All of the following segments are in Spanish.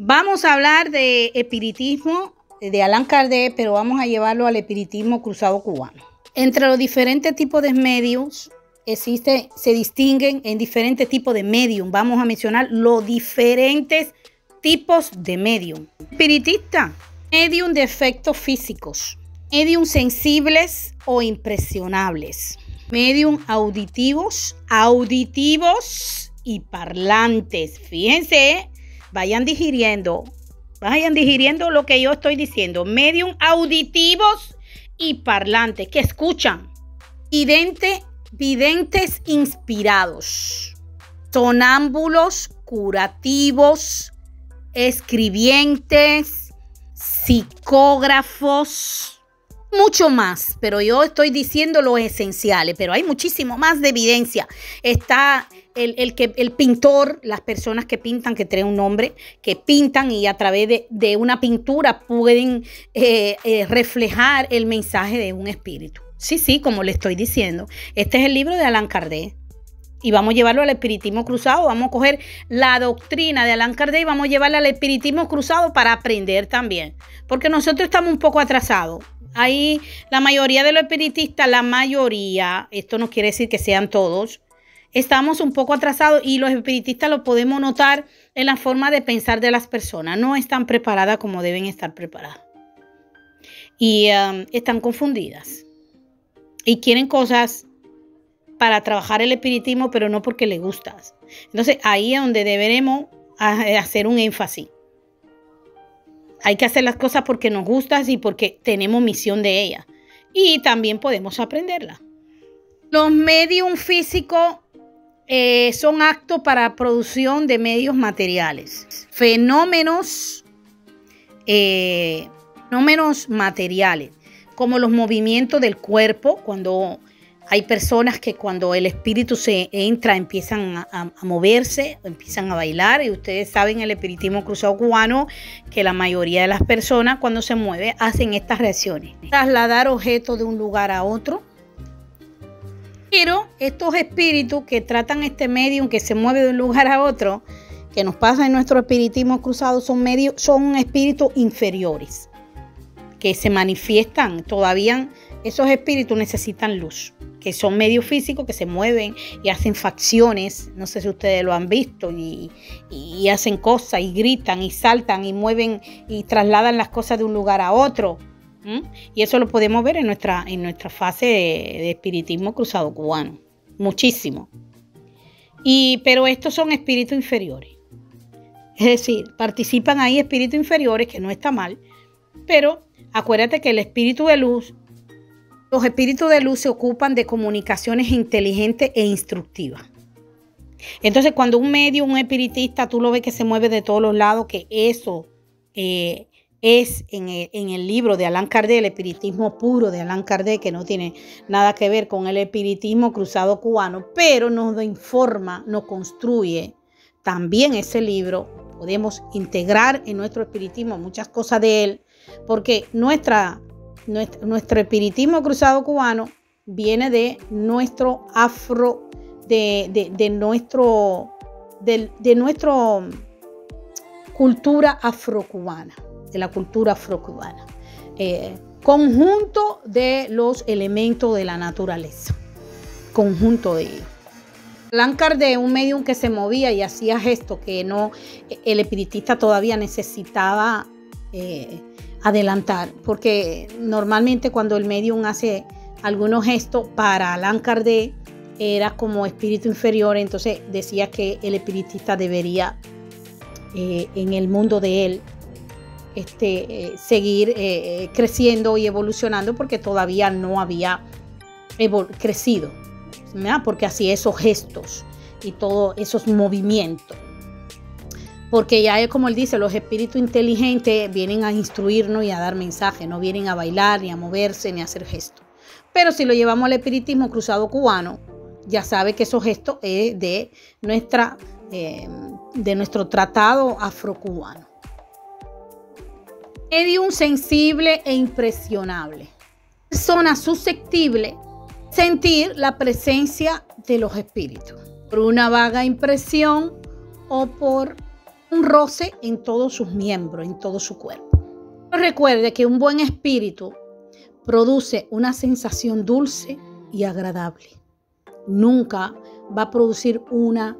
Vamos a hablar de espiritismo de Allan Kardec, pero vamos a llevarlo al espiritismo cruzado cubano. Entre los diferentes tipos de medios existe, se distinguen en diferentes tipos de medium. Vamos a mencionar los diferentes tipos de medium. Espiritista, medium de efectos físicos, medium sensibles o impresionables, medium auditivos, auditivos y parlantes. Fíjense, Vayan digiriendo, vayan digiriendo lo que yo estoy diciendo. Medium auditivos y parlantes que escuchan. Vidente, videntes inspirados. Sonámbulos, curativos, escribientes, psicógrafos mucho más, pero yo estoy diciendo lo esenciales, pero hay muchísimo más de evidencia. Está el, que, el pintor, las personas que pintan, que traen un nombre, que pintan y a través de, una pintura pueden eh, eh, reflejar el mensaje de un espíritu. Sí, sí, como le estoy diciendo. Este es el libro de Alan Kardec y vamos a llevarlo al espiritismo cruzado, vamos a coger la doctrina de Allan Kardec y vamos a llevarla al espiritismo cruzado para aprender también, porque nosotros estamos un poco atrasados. Ahí la mayoría de los espiritistas, la mayoría, esto no quiere decir que sean todos, estamos un poco atrasados y los espiritistas lo podemos notar en la forma de pensar de las personas. No están preparadas como deben estar preparadas. Y um, están confundidas. Y quieren cosas para trabajar el espiritismo, pero no porque le gustas. Entonces ahí es donde deberemos eh, hacer un énfasis. Hay que hacer las cosas porque nos gustas y porque tenemos misión de ellas. Y también podemos aprenderla. Los medium físicos eh, son actos para producción de medios materiales. Fenómenos, eh, fenómenos materiales, como los movimientos del cuerpo, cuando hay personas que cuando el espíritu se entra empiezan a, a, moverse, empiezan a bailar y ustedes saben el espiritismo cruzado cubano que la mayoría de las personas cuando se mueve hacen estas reacciones. Trasladar objetos de un lugar a otro, pero estos espíritus que tratan este medio que se mueve de un lugar a otro, que nos pasa en nuestro espiritismo cruzado, son, medios, son espíritus inferiores que se manifiestan. Todavía esos espíritus necesitan luz, que son medios físicos que se mueven y hacen facciones. No sé si ustedes lo han visto y, y hacen cosas y gritan y saltan y mueven y trasladan las cosas de un lugar a otro. ¿Mm? Y eso lo podemos ver en nuestra, en nuestra fase de, espiritismo cruzado cubano. Muchísimo. Y, pero estos son espíritus inferiores. Es decir, participan ahí espíritus inferiores, que no está mal, pero acuérdate que el espíritu de luz, los espíritus de luz se ocupan de comunicaciones inteligentes e instructivas. Entonces, cuando un medio, un espiritista, tú lo ves que se mueve de todos los lados, que eso eh, es en el, libro de Allan Kardec, el espiritismo puro de Allan Kardec, que no tiene nada que ver con el espiritismo cruzado cubano, pero nos informa, nos construye también ese libro. Podemos integrar en nuestro espiritismo muchas cosas de él, porque nuestra, nuestro espiritismo cruzado cubano viene de nuestro afro, de, de, de nuestro, de nuestra cultura afrocubana de la cultura afrocubana, eh, conjunto de los elementos de la naturaleza, conjunto de ellos. Lancardé, un medium que se movía y hacía gestos que no, e-, el espiritista todavía necesitaba eh, adelantar, porque normalmente cuando el medium hace algunos gestos para Lancardé era como espíritu inferior, entonces decía que el espiritista debería eh, en el mundo de él este, eh, seguir eh, eh, creciendo y evolucionando porque todavía no había crecido, porque hacía esos gestos y todos esos movimientos. Porque ya es como él dice, los espíritus inteligentes vienen a instruirnos y a dar mensajes, no vienen a bailar, ni a moverse, ni a hacer gestos. Pero si lo llevamos al espiritismo cruzado cubano, ya sabe que esos gestos es de, nuestra, de nuestro tratado afrocubano un sensible e impresionable. Persona susceptible sentir la presencia de los espíritus por una vaga impresión o por un roce en todos sus miembros, en todo su cuerpo. recuerde que un buen espíritu produce una sensación dulce y agradable. Nunca va a producir una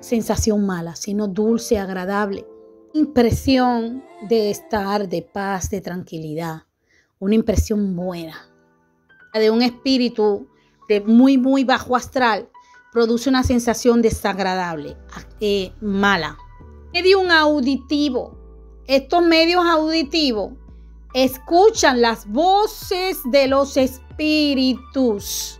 sensación mala, sino dulce, agradable impresión de estar de paz, de tranquilidad, una impresión buena. De un espíritu de muy, muy bajo astral, produce una sensación desagradable, eh, mala. mala. un auditivo. Estos medios auditivos escuchan las voces de los espíritus.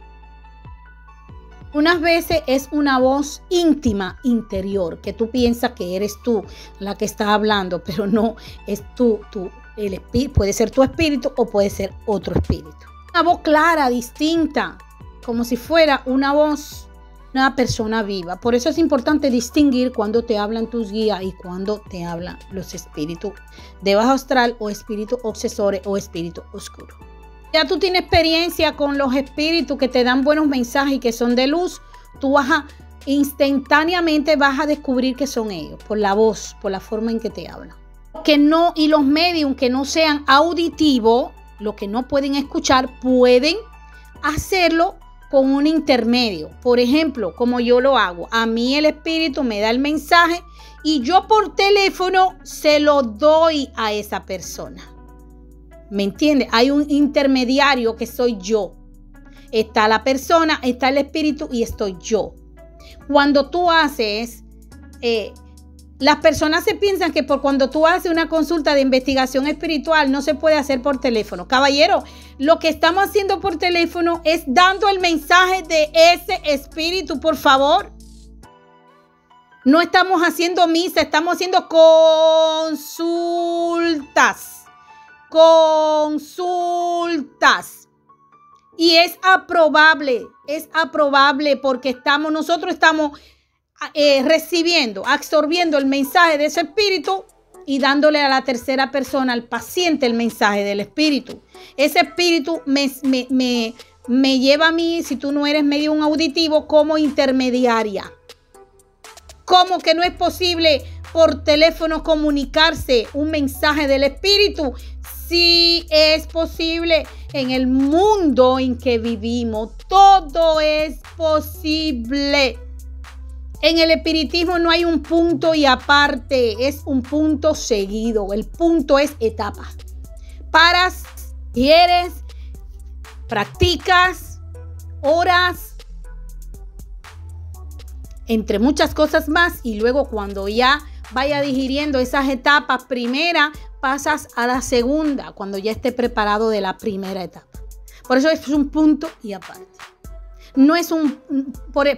Unas veces es una voz íntima, interior, que tú piensas que eres tú la que está hablando, pero no, es tú, tú el puede ser tu espíritu o puede ser otro espíritu. Una voz clara, distinta, como si fuera una voz, una persona viva. Por eso es importante distinguir cuando te hablan tus guías y cuando te hablan los espíritus de bajo astral o espíritus obsesores o espíritu oscuro ya tú tienes experiencia con los espíritus que te dan buenos mensajes y que son de luz, tú vas a instantáneamente vas a descubrir que son ellos, por la voz, por la forma en que te hablan. Que no, y los medios que no sean auditivos, lo que no pueden escuchar, pueden hacerlo con un intermedio. Por ejemplo, como yo lo hago, a mí el espíritu me da el mensaje y yo por teléfono se lo doy a esa persona. ¿Me entiendes? Hay un intermediario que soy yo. Está la persona, está el espíritu y estoy yo. Cuando tú haces, eh, las personas se piensan que por cuando tú haces una consulta de investigación espiritual no se puede hacer por teléfono. Caballero, lo que estamos haciendo por teléfono es dando el mensaje de ese espíritu, por favor. No estamos haciendo misa, estamos haciendo consultas consultas. Y es aprobable, es aprobable porque estamos, nosotros estamos ah, eh, recibiendo, absorbiendo el mensaje de ese espíritu y dándole a la tercera persona, al paciente, el mensaje del espíritu. Ese espíritu me, me, lleva a mí, si tú no eres medio un auditivo, como intermediaria. como que no es posible por teléfono comunicarse un mensaje del espíritu? sí es posible. En el mundo en que vivimos, todo es posible. En el espiritismo no hay un punto y aparte, es un punto seguido. El punto es etapa. Paras, quieres, practicas, horas, entre muchas cosas más y luego cuando ya vaya digiriendo esas etapas Primera. pasas a la segunda cuando ya esté preparado de la primera etapa. Por eso es un punto y aparte. No es un,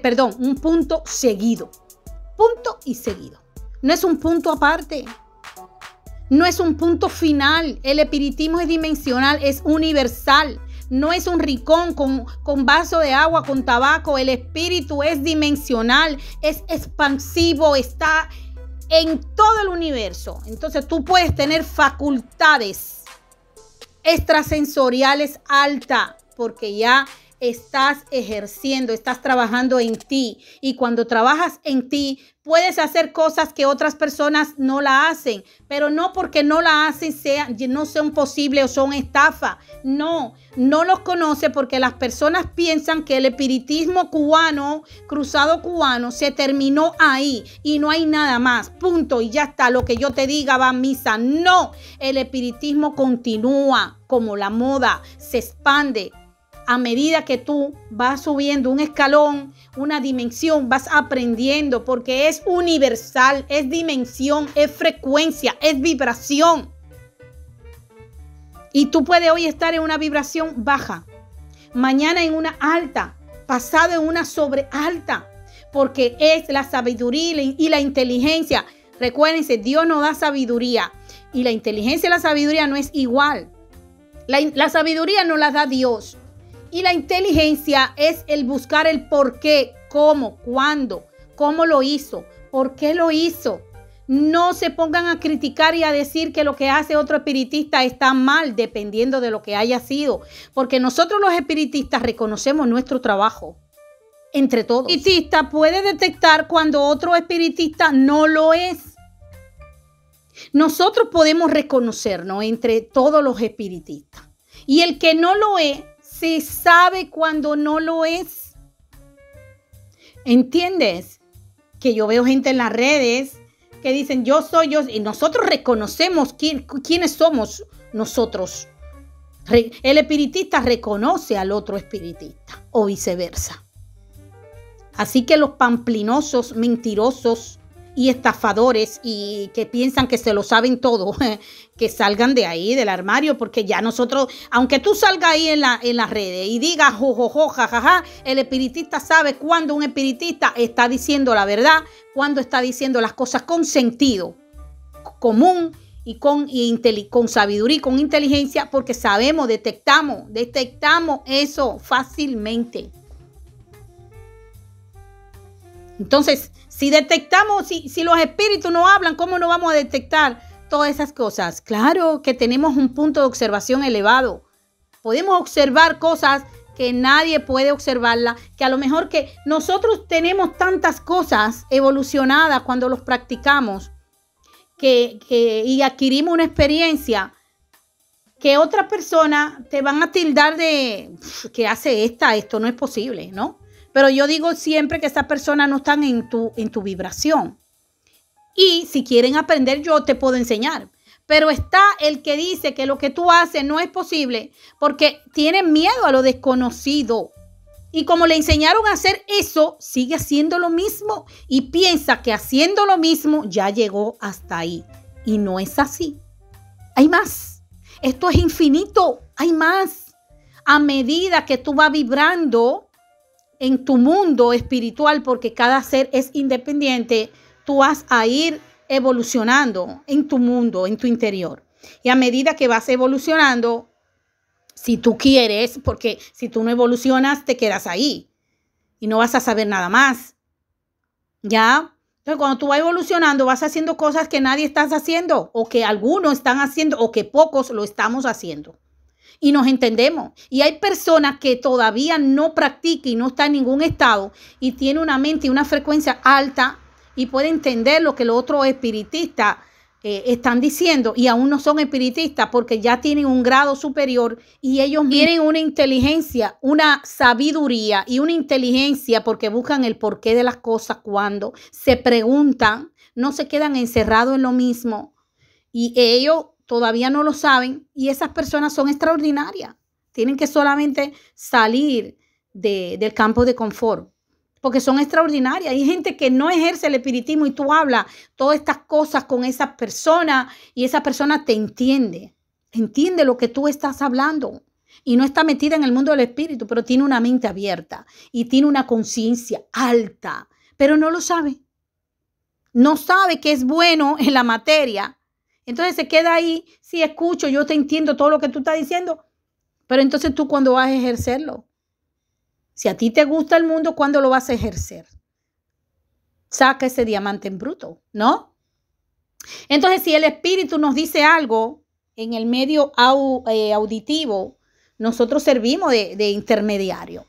perdón, un punto seguido. Punto y seguido. No es un punto aparte. No es un punto final. El espiritismo es dimensional, es universal. No es un rincón con, con vaso de agua, con tabaco. El espíritu es dimensional, es expansivo, está en todo el universo. Entonces tú puedes tener facultades extrasensoriales alta, porque ya estás ejerciendo, estás trabajando en ti. Y cuando trabajas en ti, puedes hacer cosas que otras personas no la hacen, pero no porque no la hacen sea, no sean posibles o son estafa. No, no los conoce porque las personas piensan que el espiritismo cubano, cruzado cubano, se terminó ahí y no hay nada más. Punto. Y ya está. Lo que yo te diga va misa. No, el espiritismo continúa como la moda, se expande, a medida que tú vas subiendo un escalón, una dimensión, vas aprendiendo porque es universal, es dimensión, es frecuencia, es vibración. Y tú puedes hoy estar en una vibración baja, mañana en una alta, pasado en una sobre alta, porque es la sabiduría y la inteligencia. Recuérdense, Dios no da sabiduría y la inteligencia y la sabiduría no es igual. La, la sabiduría no la da Dios, y la inteligencia es el buscar el por qué, cómo, cuándo, cómo lo hizo, por qué lo hizo. No se pongan a criticar y a decir que lo que hace otro espiritista está mal, dependiendo de lo que haya sido, porque nosotros los espiritistas reconocemos nuestro trabajo entre todos. El espiritista puede detectar cuando otro espiritista no lo es. Nosotros podemos reconocernos entre todos los espiritistas. Y el que no lo es, se sabe cuando no lo es. ¿Entiendes? Que yo veo gente en las redes que dicen yo soy yo y nosotros reconocemos quién, quiénes somos nosotros. El espiritista reconoce al otro espiritista o viceversa. Así que los pamplinosos, mentirosos, y estafadores y que piensan que se lo saben todo, que salgan de ahí, del armario, porque ya nosotros, aunque tú salgas ahí en, la, en las redes y digas jojojo, jajaja, el espiritista sabe cuando un espiritista está diciendo la verdad, cuando está diciendo las cosas con sentido común y con, y con sabiduría y con inteligencia, porque sabemos, detectamos, detectamos eso fácilmente. Entonces, si detectamos, si, si los espíritus no hablan, ¿cómo no vamos a detectar todas esas cosas? Claro que tenemos un punto de observación elevado. Podemos observar cosas que nadie puede observarla, que a lo mejor que nosotros tenemos tantas cosas evolucionadas cuando los practicamos que, y adquirimos una experiencia que otra persona te van a tildar de que hace esta, esto no es posible, ¿no? Pero yo digo siempre que estas personas no están en tu, en tu vibración. Y si quieren aprender, yo te puedo enseñar. Pero está el que dice que lo que tú haces no es posible porque tiene miedo a lo desconocido. Y como le enseñaron a hacer eso, sigue haciendo lo mismo y piensa que haciendo lo mismo ya llegó hasta ahí. Y no es así. Hay más. Esto es infinito. Hay más. A medida que tú vas vibrando, en tu mundo espiritual, porque cada ser es independiente, tú vas a ir evolucionando en tu mundo, en tu interior. Y a medida que vas evolucionando, si tú quieres, porque si tú no evolucionas, te quedas ahí y no vas a saber nada más. ¿Ya? Entonces, cuando tú vas evolucionando, vas haciendo cosas que nadie estás haciendo o que algunos están haciendo o que pocos lo estamos haciendo y nos entendemos. Y hay personas que todavía no practican y no están en ningún estado y tiene una mente y una frecuencia alta y puede entender lo que los otros espiritistas eh, están diciendo y aún no son espiritistas porque ya tienen un grado superior y ellos tienen una inteligencia, una sabiduría y una inteligencia porque buscan el porqué de las cosas cuando se preguntan, no se quedan encerrados en lo mismo. Y ellos todavía no lo saben y esas personas son extraordinarias. Tienen que solamente salir del campo de confort porque son extraordinarias. Hay gente que no ejerce el espiritismo y tú hablas todas estas cosas con esas personas y esa persona te entiende, entiende lo que tú estás hablando y no está metida en el mundo del espíritu, pero tiene una mente abierta y tiene una conciencia alta, pero no lo sabe. No sabe que es bueno en la materia entonces se queda ahí, si escucho, yo te entiendo todo lo que tú estás diciendo, pero entonces tú cuando vas a ejercerlo. Si a ti te gusta el mundo, ¿cuándo lo vas a ejercer? Saca ese diamante en bruto, ¿no? Entonces, si el espíritu nos dice algo en el medio eh, auditivo, nosotros servimos de, intermediario.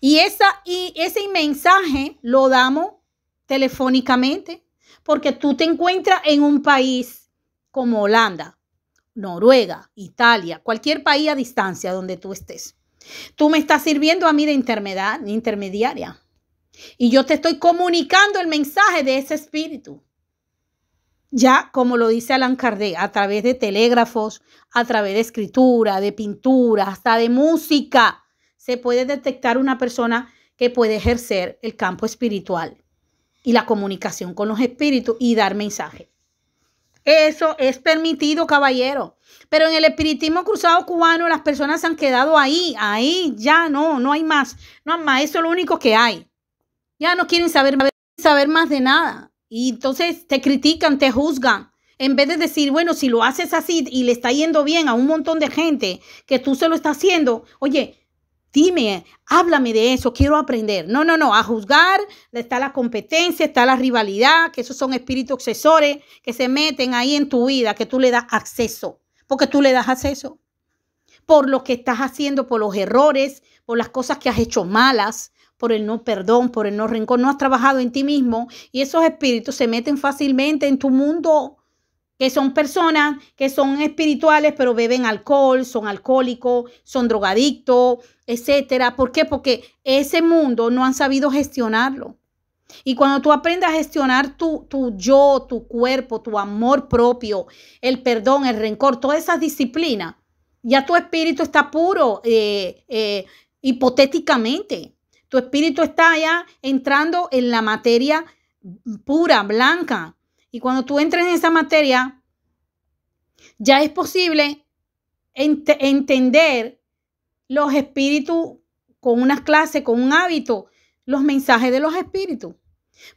Y, esa, y ese mensaje lo damos telefónicamente, porque tú te encuentras en un país como Holanda, Noruega, Italia, cualquier país a distancia donde tú estés. Tú me estás sirviendo a mí de intermediaria. Y yo te estoy comunicando el mensaje de ese espíritu. Ya como lo dice Alan Kardec, a través de telégrafos, a través de escritura, de pintura, hasta de música, se puede detectar una persona que puede ejercer el campo espiritual y la comunicación con los espíritus y dar mensajes. Eso es permitido, caballero. Pero en el espiritismo cruzado cubano las personas se han quedado ahí, ahí, ya no, no hay más, no más, eso es lo único que hay. Ya no quieren saber, saber más de nada. Y entonces te critican, te juzgan. En vez de decir, bueno, si lo haces así y le está yendo bien a un montón de gente que tú se lo estás haciendo, oye, Dime, háblame de eso, quiero aprender. No, no, no, a juzgar está la competencia, está la rivalidad, que esos son espíritus obsesores que se meten ahí en tu vida, que tú le das acceso, porque tú le das acceso por lo que estás haciendo, por los errores, por las cosas que has hecho malas, por el no perdón, por el no rencor, no has trabajado en ti mismo y esos espíritus se meten fácilmente en tu mundo que son personas que son espirituales, pero beben alcohol, son alcohólicos, son drogadictos, etcétera. ¿Por qué? Porque ese mundo no han sabido gestionarlo. Y cuando tú aprendas a gestionar tu, tu yo, tu cuerpo, tu amor propio, el perdón, el rencor, todas esas disciplinas, ya tu espíritu está puro, eh, eh, hipotéticamente. Tu espíritu está ya entrando en la materia pura, blanca. Y cuando tú entres en esa materia, ya es posible entender los espíritus con unas clases, con un hábito, los mensajes de los espíritus.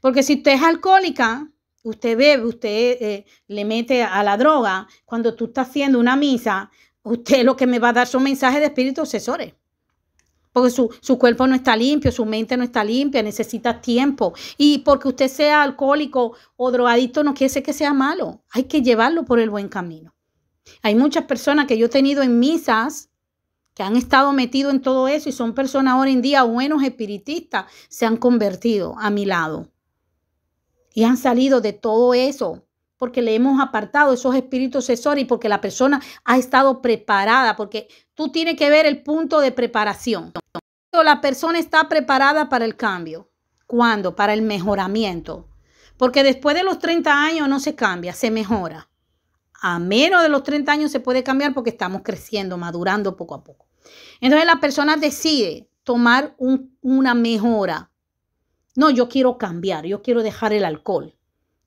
Porque si usted es alcohólica, usted bebe, usted eh, le mete a la droga, cuando tú estás haciendo una misa, usted lo que me va a dar son mensajes de espíritus asesores. Porque su, su, cuerpo no está limpio, su mente no está limpia, necesita tiempo. Y porque usted sea alcohólico o drogadicto no quiere decir que sea malo. Hay que llevarlo por el buen camino. Hay muchas personas que yo he tenido en misas que han estado metidos en todo eso y son personas ahora en día buenos espiritistas, se han convertido a mi lado. Y han salido de todo eso porque le hemos apartado esos espíritus asesores y porque la persona ha estado preparada, porque tú tienes que ver el punto de preparación. La persona está preparada para el cambio. ¿Cuándo? Para el mejoramiento. Porque después de los 30 años no se cambia, se mejora. A menos de los 30 años se puede cambiar porque estamos creciendo, madurando poco a poco. Entonces la persona decide tomar una mejora. No, yo quiero cambiar, yo quiero dejar el alcohol.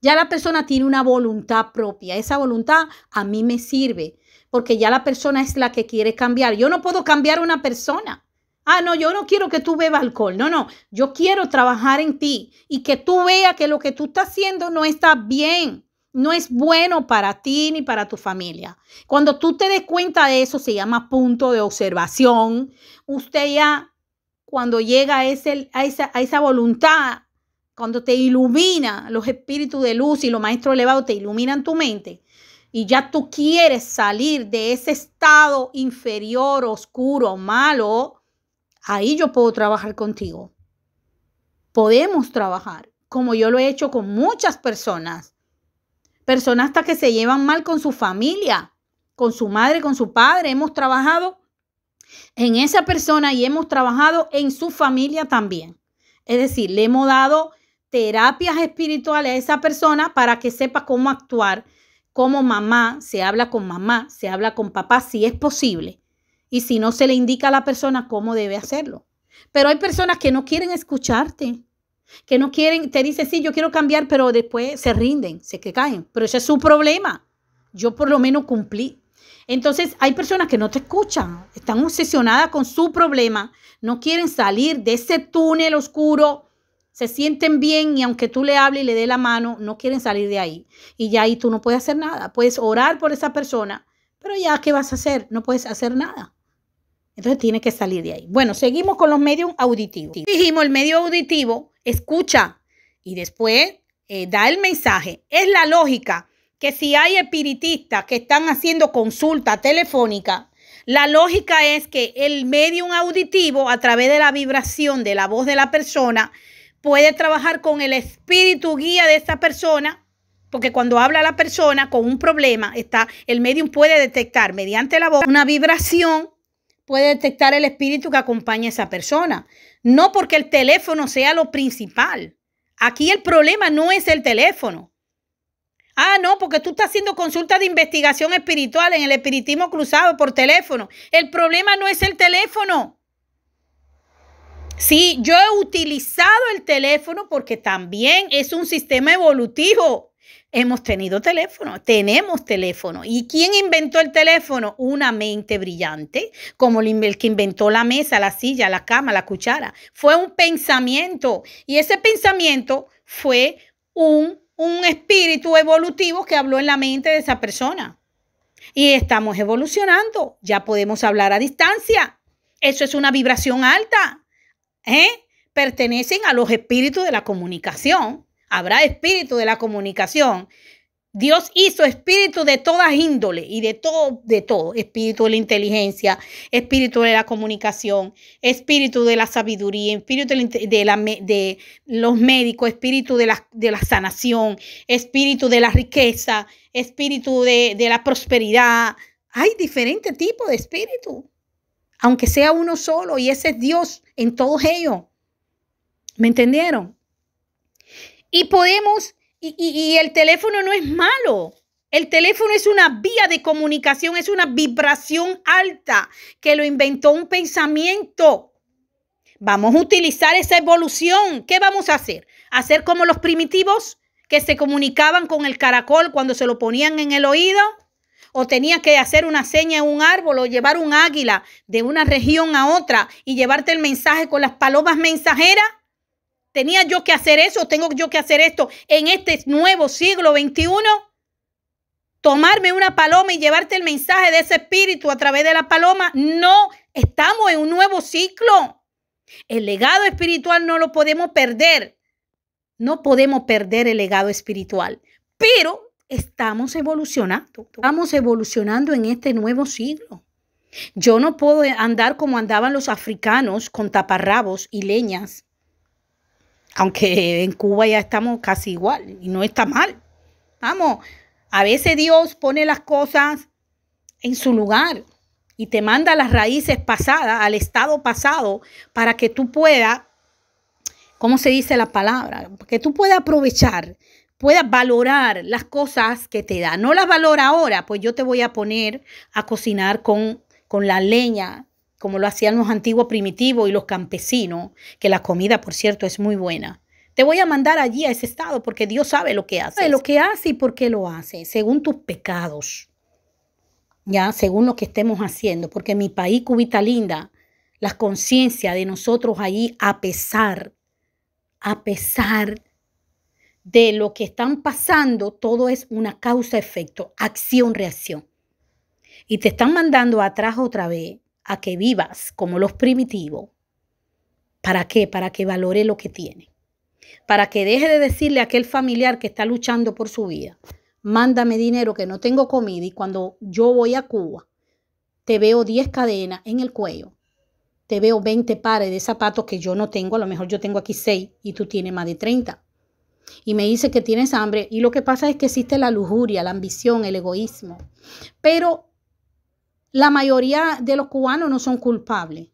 Ya la persona tiene una voluntad propia. Esa voluntad a mí me sirve porque ya la persona es la que quiere cambiar. Yo no puedo cambiar a una persona. Ah, no, yo no quiero que tú bebas alcohol. No, no, yo quiero trabajar en ti y que tú veas que lo que tú estás haciendo no está bien no es bueno para ti ni para tu familia. Cuando tú te des cuenta de eso, se llama punto de observación. Usted ya, cuando llega a, esa, esa voluntad, cuando te ilumina los espíritus de luz y los maestros elevados te iluminan tu mente, y ya tú quieres salir de ese estado inferior, oscuro, malo, ahí yo puedo trabajar contigo. Podemos trabajar, como yo lo he hecho con muchas personas personas hasta que se llevan mal con su familia, con su madre, con su padre. Hemos trabajado en esa persona y hemos trabajado en su familia también. Es decir, le hemos dado terapias espirituales a esa persona para que sepa cómo actuar como mamá, se habla con mamá, se habla con papá, si es posible. Y si no, se le indica a la persona cómo debe hacerlo. Pero hay personas que no quieren escucharte que no quieren, te dicen sí, yo quiero cambiar, pero después se rinden, se que caen. Pero ese es su problema. Yo por lo menos cumplí. Entonces hay personas que no te escuchan, están obsesionadas con su problema, no quieren salir de ese túnel oscuro, se sienten bien y aunque tú le hables y le dé la mano, no quieren salir de ahí. Y ya ahí tú no puedes hacer nada. Puedes orar por esa persona, pero ya ¿qué vas a hacer? No puedes hacer nada. Entonces tiene que salir de ahí. Bueno, seguimos con los medios auditivos. Dijimos, el medio auditivo escucha y después eh, da el mensaje. Es la lógica que si hay espiritistas que están haciendo consulta telefónica, la lógica es que el medium auditivo, a través de la vibración de la voz de la persona, puede trabajar con el espíritu guía de esa persona, porque cuando habla la persona con un problema, está, el medium puede detectar mediante la voz una vibración, puede detectar el espíritu que acompaña a esa persona. No porque el teléfono sea lo principal. Aquí el problema no es el teléfono. Ah, no, porque tú estás haciendo consulta de investigación espiritual en el espiritismo cruzado por teléfono. El problema no es el teléfono. Sí, yo he utilizado el teléfono porque también es un sistema evolutivo hemos tenido teléfono, tenemos teléfono. ¿Y quién inventó el teléfono? Una mente brillante, como el que inventó la mesa, la silla, la cama, la cuchara. Fue un pensamiento y ese pensamiento fue un, un espíritu evolutivo que habló en la mente de esa persona. Y estamos evolucionando, ya podemos hablar a distancia. Eso es una vibración alta. ¿eh? Pertenecen a los espíritus de la comunicación habrá espíritu de la comunicación. Dios hizo espíritu de todas índole y de todo, de todo, espíritu de la inteligencia, espíritu de la comunicación, espíritu de la sabiduría, espíritu de, la, de los médicos, espíritu de la, sanación, espíritu de la riqueza, espíritu de, de la prosperidad. Hay diferentes tipos de espíritu, aunque sea uno solo y ese es Dios en todos ellos. ¿Me entendieron? Y podemos, y, el teléfono no es malo, el teléfono es una vía de comunicación, es una vibración alta que lo inventó un pensamiento. Vamos a utilizar esa evolución. ¿Qué vamos a hacer? ¿Hacer como los primitivos que se comunicaban con el caracol cuando se lo ponían en el oído? ¿O tenía que hacer una seña en un árbol o llevar un águila de una región a otra y llevarte el mensaje con las palomas mensajeras? ¿Tenía yo que hacer eso? ¿Tengo yo que hacer esto en este nuevo siglo XXI? Tomarme una paloma y llevarte el mensaje de ese espíritu a través de la paloma. No, estamos en un nuevo ciclo. El legado espiritual no lo podemos perder. No podemos perder el legado espiritual. Pero estamos evolucionando. Estamos evolucionando en este nuevo siglo. Yo no puedo andar como andaban los africanos con taparrabos y leñas aunque en Cuba ya estamos casi igual y no está mal. Vamos, a veces Dios pone las cosas en su lugar y te manda las raíces pasadas, al estado pasado, para que tú puedas, ¿cómo se dice la palabra? Que tú puedas aprovechar, puedas valorar las cosas que te da. No las valora ahora, pues yo te voy a poner a cocinar con, con la leña como lo hacían los antiguos primitivos y los campesinos, que la comida, por cierto, es muy buena. Te voy a mandar allí a ese estado porque Dios sabe lo que hace. Sabe lo que hace y por qué lo hace, según tus pecados. Ya, según lo que estemos haciendo, porque mi país, Cubita Linda, la conciencia de nosotros allí, a pesar, a pesar de lo que están pasando, todo es una causa-efecto, acción-reacción. Y te están mandando atrás otra vez a que vivas como los primitivos. ¿Para qué? Para que valore lo que tiene. Para que deje de decirle a aquel familiar que está luchando por su vida, mándame dinero que no tengo comida y cuando yo voy a Cuba, te veo 10 cadenas en el cuello, te veo 20 pares de zapatos que yo no tengo, a lo mejor yo tengo aquí 6 y tú tienes más de 30. Y me dice que tienes hambre y lo que pasa es que existe la lujuria, la ambición, el egoísmo. Pero la mayoría de los cubanos no son culpables.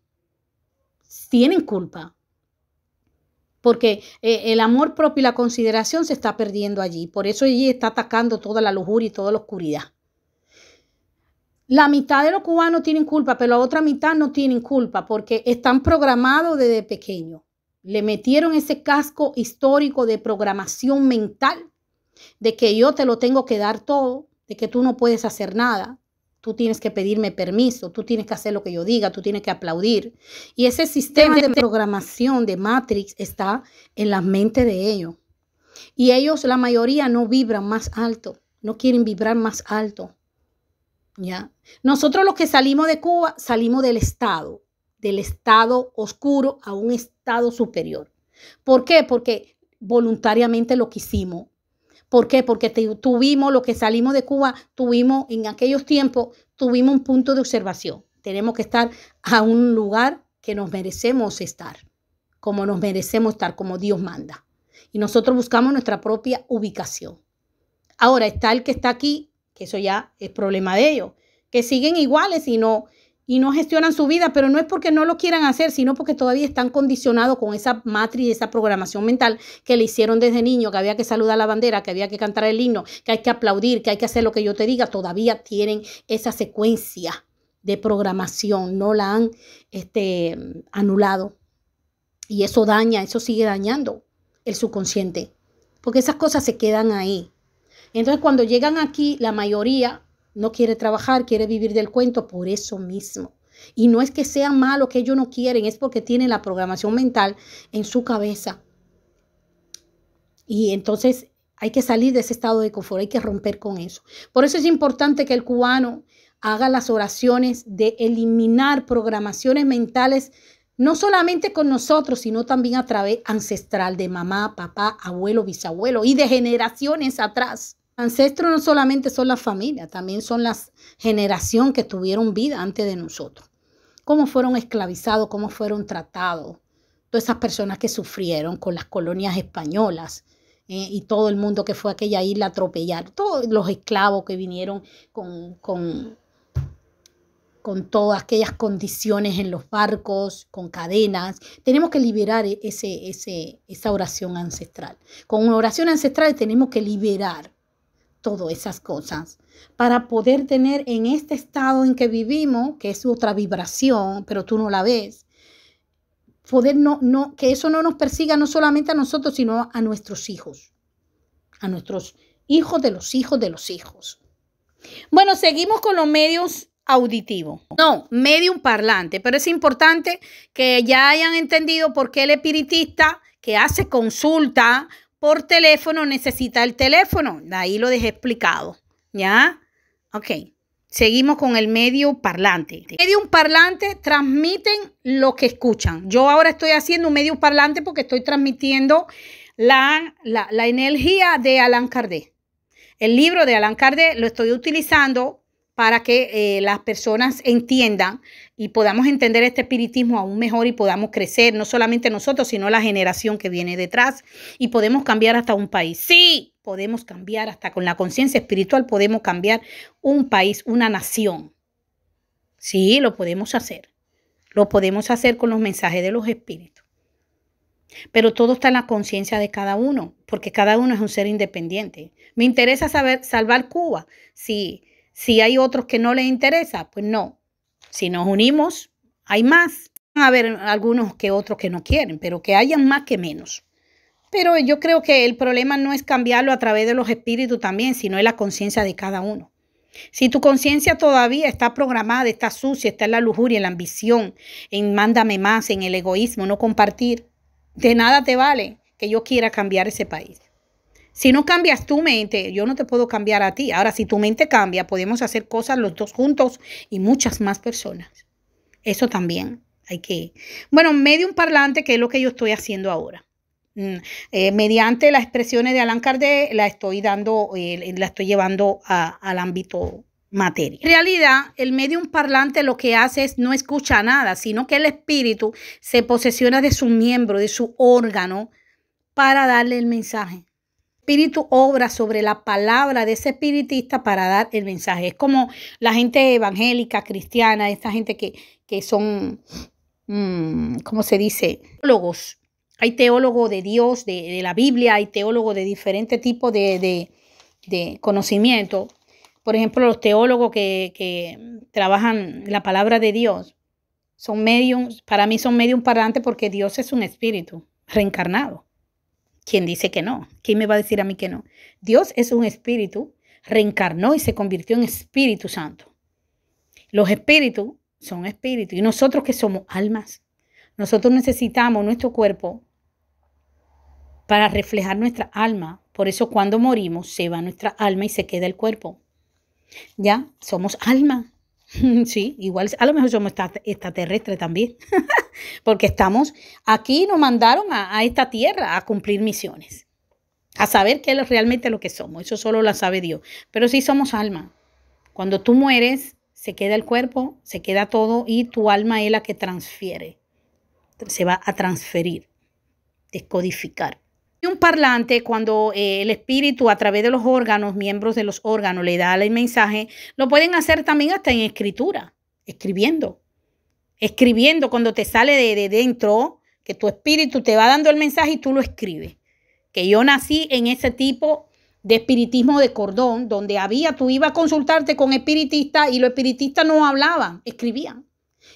Tienen culpa. Porque eh, el amor propio y la consideración se está perdiendo allí. Por eso allí está atacando toda la lujuria y toda la oscuridad. La mitad de los cubanos tienen culpa, pero la otra mitad no tienen culpa porque están programados desde pequeño. Le metieron ese casco histórico de programación mental de que yo te lo tengo que dar todo, de que tú no puedes hacer nada, Tú tienes que pedirme permiso, tú tienes que hacer lo que yo diga, tú tienes que aplaudir. Y ese sistema de programación de Matrix está en la mente de ellos. Y ellos, la mayoría, no vibran más alto, no quieren vibrar más alto. ¿Ya? Nosotros los que salimos de Cuba, salimos del estado, del estado oscuro a un estado superior. ¿Por qué? Porque voluntariamente lo quisimos. ¿Por qué? Porque tuvimos, los que salimos de Cuba, tuvimos en aquellos tiempos, tuvimos un punto de observación. Tenemos que estar a un lugar que nos merecemos estar, como nos merecemos estar, como Dios manda. Y nosotros buscamos nuestra propia ubicación. Ahora está el que está aquí, que eso ya es problema de ellos, que siguen iguales y no, y no gestionan su vida, pero no es porque no lo quieran hacer, sino porque todavía están condicionados con esa matriz, esa programación mental que le hicieron desde niño, que había que saludar la bandera, que había que cantar el himno, que hay que aplaudir, que hay que hacer lo que yo te diga, todavía tienen esa secuencia de programación, no la han este, anulado. Y eso daña, eso sigue dañando el subconsciente, porque esas cosas se quedan ahí. Entonces cuando llegan aquí, la mayoría no quiere trabajar, quiere vivir del cuento por eso mismo. Y no es que sea malo, que ellos no quieren, es porque tienen la programación mental en su cabeza. Y entonces hay que salir de ese estado de confort, hay que romper con eso. Por eso es importante que el cubano haga las oraciones de eliminar programaciones mentales, no solamente con nosotros, sino también a través ancestral de mamá, papá, abuelo, bisabuelo y de generaciones atrás. Ancestros no solamente son las familias, también son las generaciones que tuvieron vida antes de nosotros. Cómo fueron esclavizados, cómo fueron tratados. Todas esas personas que sufrieron con las colonias españolas eh, y todo el mundo que fue a aquella isla a atropellar. Todos los esclavos que vinieron con, con, todas aquellas condiciones en los barcos, con cadenas. Tenemos que liberar e-, ese, esa oración ancestral. Con una oración ancestral tenemos que liberar todas esas cosas para poder tener en este estado en que vivimos, que es otra vibración, pero tú no la ves, poder no, no, que eso no nos persiga no solamente a nosotros, sino a nuestros hijos, a nuestros hijos de los hijos de los hijos. Bueno, seguimos con los medios auditivos. No, medium parlante, pero es importante que ya hayan entendido por qué el espiritista que hace consulta por teléfono necesita el teléfono. De ahí lo dejé explicado. ¿Ya? Ok. Seguimos con el medio parlante. Medium parlante transmiten lo que escuchan. Yo ahora estoy haciendo un medio parlante porque estoy transmitiendo la, energía de Alan Cardé. El libro de Alan Cardé lo estoy utilizando para que eh, las personas entiendan y podamos entender este espiritismo aún mejor y podamos crecer, no solamente nosotros, sino la generación que viene detrás y podemos cambiar hasta un país. Sí, podemos cambiar hasta con la conciencia espiritual, podemos cambiar un país, una nación. Sí, lo podemos hacer. Lo podemos hacer con los mensajes de los espíritus. Pero todo está en la conciencia de cada uno, porque cada uno es un ser independiente. Me interesa saber salvar Cuba. Si, si hay otros que no les interesa, pues no, si nos unimos, hay más. Van a haber algunos que otros que no quieren, pero que hayan más que menos. Pero yo creo que el problema no es cambiarlo a través de los espíritus también, sino es la conciencia de cada uno. Si tu conciencia todavía está programada, está sucia, está en la lujuria, en la ambición, en mándame más, en el egoísmo, no compartir, de nada te vale que yo quiera cambiar ese país. Si no cambias tu mente, yo no te puedo cambiar a ti. Ahora, si tu mente cambia, podemos hacer cosas los dos juntos y muchas más personas. Eso también hay que... Bueno, medio un parlante, que es lo que yo estoy haciendo ahora. Mm, eh, mediante las expresiones de Alan Kardec, la estoy dando, eh, la estoy llevando al ámbito materia. En realidad, el medium parlante lo que hace es no escucha nada, sino que el espíritu se posesiona de su miembro, de su órgano, para darle el mensaje espíritu obra sobre la palabra de ese espiritista para dar el mensaje. Es como la gente evangélica, cristiana, esta gente que, son, mm, ¿cómo se dice? Teólogos. Hay teólogos de Dios, de, la Biblia, hay teólogos de diferente tipo de, conocimiento. Por ejemplo, los teólogos que, trabajan la palabra de Dios son medios para mí son un parlante porque Dios es un espíritu reencarnado. ¿Quién dice que no? ¿Quién me va a decir a mí que no? Dios es un espíritu, reencarnó y se convirtió en Espíritu Santo. Los espíritus son espíritus y nosotros que somos almas, nosotros necesitamos nuestro cuerpo para reflejar nuestra alma. Por eso cuando morimos se va nuestra alma y se queda el cuerpo. Ya, somos alma. Sí, igual a lo mejor somos extraterrestres también, porque estamos aquí, nos mandaron a, esta tierra a cumplir misiones, a saber qué es realmente lo que somos, eso solo la sabe Dios, pero sí somos alma. Cuando tú mueres, se queda el cuerpo, se queda todo y tu alma es la que transfiere, se va a transferir, descodificar un parlante, cuando eh, el espíritu a través de los órganos, miembros de los órganos, le da el mensaje, lo pueden hacer también hasta en escritura, escribiendo. Escribiendo cuando te sale de, dentro, que tu espíritu te va dando el mensaje y tú lo escribes. Que yo nací en ese tipo de espiritismo de cordón, donde había, tú ibas a consultarte con espiritistas y los espiritistas no hablaban, escribían.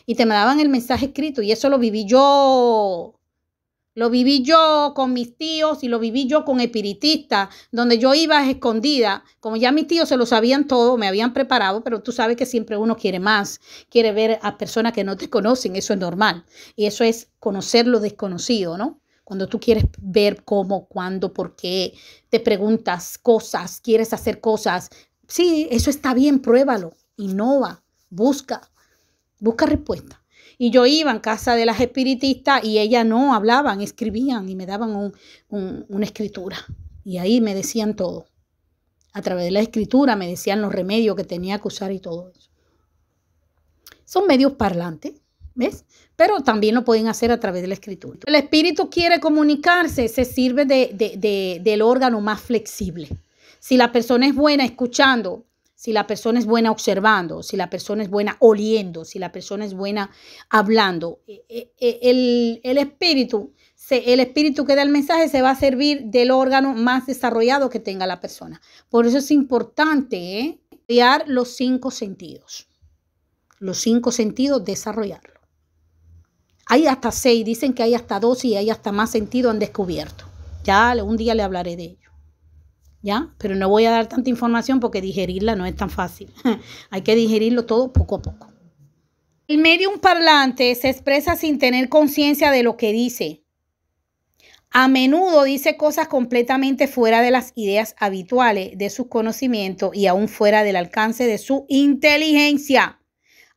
Y te daban el mensaje escrito y eso lo viví yo lo viví yo con mis tíos y lo viví yo con espiritistas, donde yo iba escondida. Como ya mis tíos se lo sabían todo, me habían preparado, pero tú sabes que siempre uno quiere más, quiere ver a personas que no te conocen, eso es normal. Y eso es conocer lo desconocido, ¿no? Cuando tú quieres ver cómo, cuándo, por qué, te preguntas cosas, quieres hacer cosas. Sí, eso está bien, pruébalo, innova, busca, busca respuesta. Y yo iba en casa de las espiritistas y ellas no hablaban, escribían y me daban una escritura. Y ahí me decían todo. A través de la escritura me decían los remedios que tenía que usar y todo eso. Son medios parlantes, ¿ves? Pero también lo pueden hacer a través de la escritura. El espíritu quiere comunicarse, se sirve del órgano más flexible. Si la persona es buena escuchando si la persona es buena observando, si la persona es buena oliendo, si la persona es buena hablando. E, e, e, el, espíritu, el espíritu que da el mensaje se va a servir del órgano más desarrollado que tenga la persona. Por eso es importante ¿eh? crear los cinco sentidos. Los cinco sentidos, desarrollarlo. Hay hasta seis, dicen que hay hasta dos y hay hasta más sentidos han descubierto. Ya un día le hablaré de ello. ¿ya? Pero no voy a dar tanta información porque digerirla no es tan fácil. Hay que digerirlo todo poco a poco. El medium parlante se expresa sin tener conciencia de lo que dice. A menudo dice cosas completamente fuera de las ideas habituales de sus conocimientos y aún fuera del alcance de su inteligencia,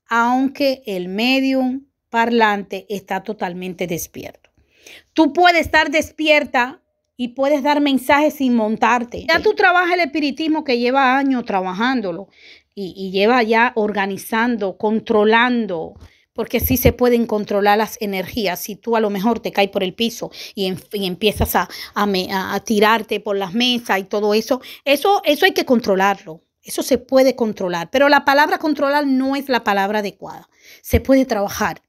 aunque el medium parlante está totalmente despierto. Tú puedes estar despierta y puedes dar mensajes sin montarte. Ya tú trabajas el espiritismo que lleva años trabajándolo y, lleva ya organizando, controlando porque sí se pueden controlar las energías. Si tú a lo mejor te caes por el piso y, en, empiezas a, tirarte por las mesas y todo eso, eso, eso hay que controlarlo. Eso se puede controlar, pero la palabra controlar no es la palabra adecuada. Se puede trabajar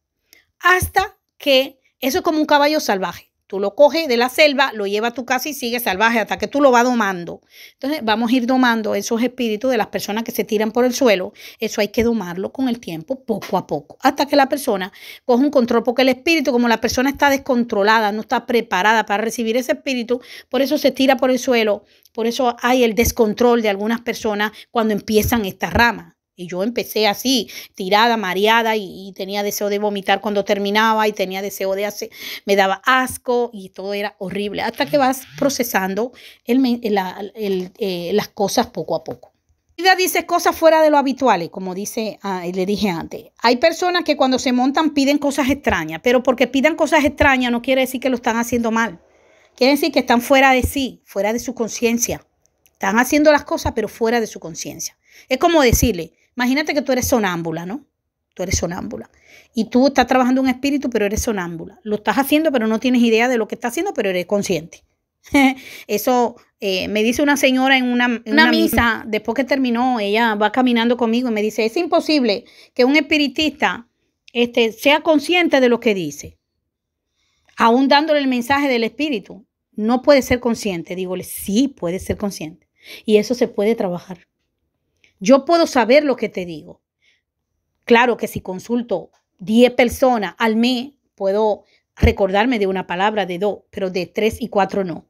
hasta que eso es como un caballo salvaje. Tú lo coges de la selva, lo llevas a tu casa y sigue salvaje hasta que tú lo vas domando. Entonces vamos a ir domando esos espíritus de las personas que se tiran por el suelo. Eso hay que domarlo con el tiempo, poco a poco, hasta que la persona coge un control. Porque el espíritu, como la persona está descontrolada, no está preparada para recibir ese espíritu, por eso se tira por el suelo. Por eso hay el descontrol de algunas personas cuando empiezan estas ramas. Y yo empecé así, tirada, mareada, y, tenía deseo de vomitar cuando terminaba, y tenía deseo de hacer, me daba asco, y todo era horrible, hasta que vas procesando eh, las cosas poco a poco. Vida dice cosas fuera de lo habitual, como dice, ah, le dije antes. Hay personas que cuando se montan piden cosas extrañas, pero porque pidan cosas extrañas no quiere decir que lo están haciendo mal. Quiere decir que están fuera de sí, fuera de su conciencia. Están haciendo las cosas, pero fuera de su conciencia. Es como decirle, Imagínate que tú eres sonámbula, ¿no? Tú eres sonámbula. Y tú estás trabajando un espíritu, pero eres sonámbula. Lo estás haciendo, pero no tienes idea de lo que estás haciendo, pero eres consciente. Eso eh, me dice una señora en una, misa, después que terminó, ella va caminando conmigo y me dice, es imposible que un espiritista este, sea consciente de lo que dice, aún dándole el mensaje del espíritu. No puede ser consciente. Digo, sí, puede ser consciente. Y eso se puede trabajar. Yo puedo saber lo que te digo. Claro que si consulto 10 personas al mes, puedo recordarme de una palabra, de dos, pero de tres y cuatro no.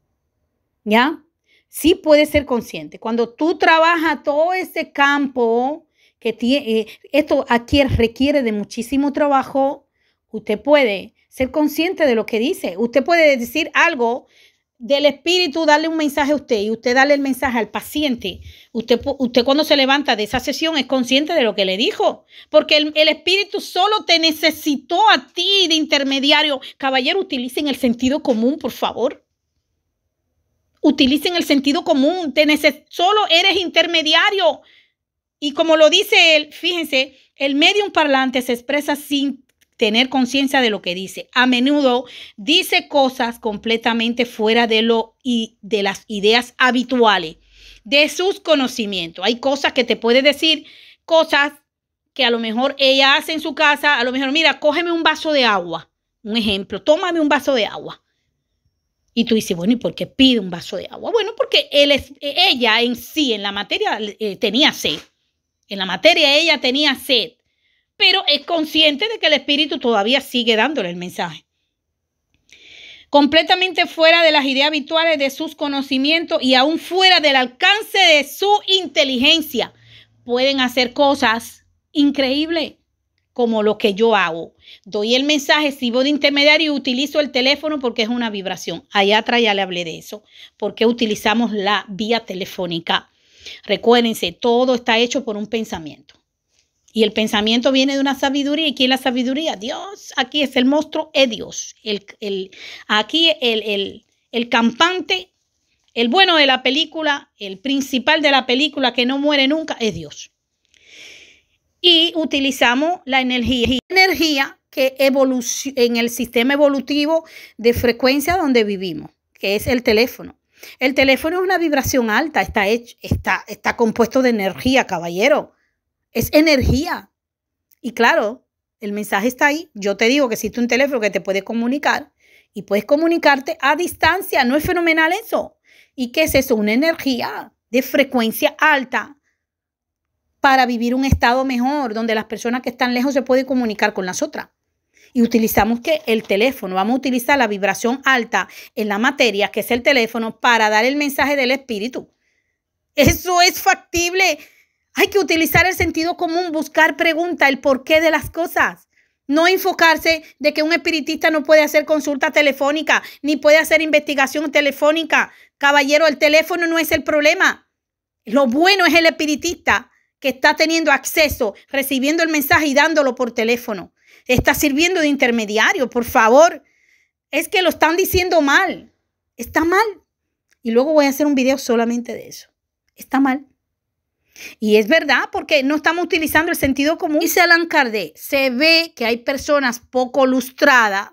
¿Ya? Sí puedes ser consciente. Cuando tú trabajas todo este campo que tiene, eh, esto aquí requiere de muchísimo trabajo, usted puede ser consciente de lo que dice. Usted puede decir algo del espíritu darle un mensaje a usted y usted darle el mensaje al paciente, usted, usted cuando se levanta de esa sesión es consciente de lo que le dijo, porque el, espíritu solo te necesitó a ti de intermediario. Caballero, utilicen el sentido común, por favor. Utilicen el sentido común, solo eres intermediario. Y como lo dice él, fíjense, el medium parlante se expresa sin tener conciencia de lo que dice. A menudo dice cosas completamente fuera de lo y de las ideas habituales de sus conocimientos. Hay cosas que te puede decir, cosas que a lo mejor ella hace en su casa, a lo mejor, mira, cógeme un vaso de agua, un ejemplo, tómame un vaso de agua. Y tú dices, bueno, ¿y por qué pide un vaso de agua? Bueno, porque él es, ella en sí, en la materia, eh, tenía sed. En la materia ella tenía sed pero es consciente de que el espíritu todavía sigue dándole el mensaje. Completamente fuera de las ideas habituales de sus conocimientos y aún fuera del alcance de su inteligencia, pueden hacer cosas increíbles como lo que yo hago. Doy el mensaje, sirvo de intermediario y utilizo el teléfono porque es una vibración. Allá atrás ya le hablé de eso, porque utilizamos la vía telefónica. Recuérdense, todo está hecho por un pensamiento. Y el pensamiento viene de una sabiduría. ¿Y quién es la sabiduría? Dios. Aquí es el monstruo, es Dios. El, aquí el, campante, el bueno de la película, el principal de la película que no muere nunca, es Dios. Y utilizamos la energía. Energía que en el sistema evolutivo de frecuencia donde vivimos, que es el teléfono. El teléfono es una vibración alta, está, está, está compuesto de energía, caballero es energía. Y claro, el mensaje está ahí. Yo te digo que existe un teléfono que te puede comunicar y puedes comunicarte a distancia. ¿No es fenomenal eso? ¿Y qué es eso? Una energía de frecuencia alta para vivir un estado mejor, donde las personas que están lejos se pueden comunicar con las otras. Y utilizamos que el teléfono, vamos a utilizar la vibración alta en la materia, que es el teléfono, para dar el mensaje del espíritu. Eso es factible. Hay que utilizar el sentido común, buscar pregunta, el porqué de las cosas. No enfocarse de que un espiritista no puede hacer consulta telefónica, ni puede hacer investigación telefónica. Caballero, el teléfono no es el problema. Lo bueno es el espiritista que está teniendo acceso, recibiendo el mensaje y dándolo por teléfono. Está sirviendo de intermediario, por favor. Es que lo están diciendo mal. Está mal. Y luego voy a hacer un video solamente de eso. Está mal. Y es verdad, porque no estamos utilizando el sentido común. Dice Alan se ve que hay personas poco ilustradas,